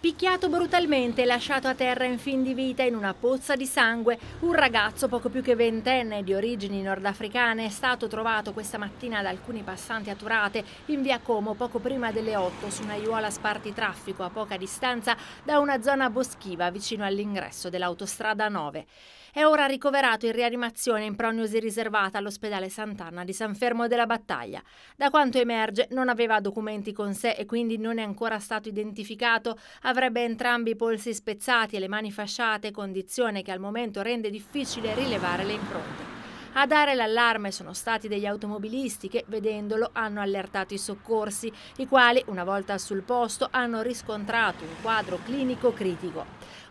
Picchiato brutalmente e lasciato a terra in fin di vita in una pozza di sangue, un ragazzo poco più che ventenne di origini nordafricane è stato trovato questa mattina da alcuni passanti a Turate in via Como poco prima delle 8 su una aiuola spartitraffico a poca distanza da una zona boschiva vicino all'ingresso dell'autostrada 9. È ora ricoverato in rianimazione in prognosi riservata all'ospedale Sant'Anna di San Fermo della Battaglia. Da quanto emerge non aveva documenti con sé e quindi non è ancora stato identificato Avrebbe entrambi i polsi spezzati e le mani fasciate, condizione che al momento rende difficile rilevare le impronte. A dare l'allarme sono stati degli automobilisti che, vedendolo, hanno allertato i soccorsi, i quali, una volta sul posto, hanno riscontrato un quadro clinico critico.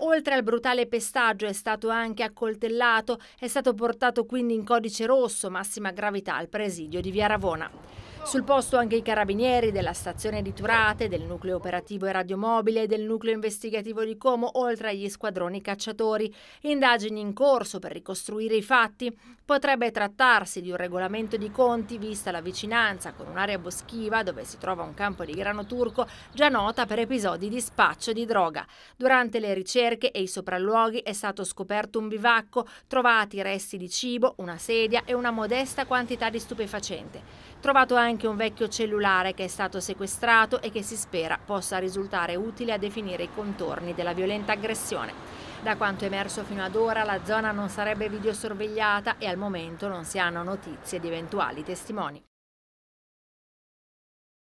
Oltre al brutale pestaggio è stato anche accoltellato, è stato portato quindi in codice rosso, massima gravità, al presidio di Via Ravona. Sul posto anche i carabinieri della stazione di Turate, del nucleo operativo e radiomobile e del nucleo investigativo di Como, oltre agli squadroni cacciatori. Indagini in corso per ricostruire i fatti. Potrebbe trattarsi di un regolamento di conti, vista la vicinanza con un'area boschiva dove si trova un campo di grano turco già nota per episodi di spaccio di droga. Durante le ricerche e i sopralluoghi è stato scoperto un bivacco, trovati resti di cibo, una sedia e una modesta quantità di stupefacente. Trovato anche anche un vecchio cellulare che è stato sequestrato e che si spera possa risultare utile a definire i contorni della violenta aggressione. Da quanto emerso fino ad ora la zona non sarebbe videosorvegliata e al momento non si hanno notizie di eventuali testimoni.